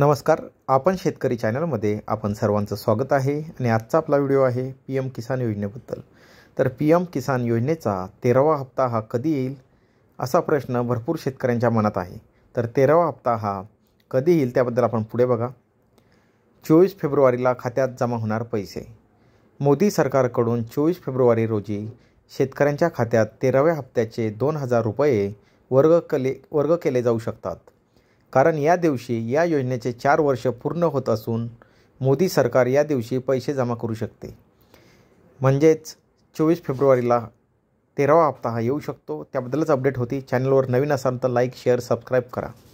नमस्कार आपण शेतकरी चॅनलमध्ये आपण सर्वांचं स्वागत आहे आणि आजचा आपला व्हिडिओ आहे पी एम किसान योजनेबद्दल तर पी एम किसान योजनेचा तेरावा हप्ता हा कधी येईल असा प्रश्न भरपूर शेतकऱ्यांच्या मनात आहे तर तेरावा हप्ता हा कधी येईल त्याबद्दल आपण पुढे बघा चोवीस फेब्रुवारीला खात्यात जमा होणार पैसे मोदी सरकारकडून चोवीस फेब्रुवारी रोजी शेतकऱ्यांच्या खात्यात तेराव्या हप्त्याचे दोन हजार रुपये वर्ग कले वर्ग केले जाऊ शकतात कारण या दिवशी या योजनेचे चार वर्ष पूर्ण होत असून मोदी सरकार या दिवशी पैसे जमा करू शकते म्हणजेच चोवीस फेब्रुवारीला तेरावा हप्ता हा येऊ शकतो त्याबद्दलच अपडेट होती चॅनलवर नवीन असाल तर लाईक शेअर सबस्क्राईब करा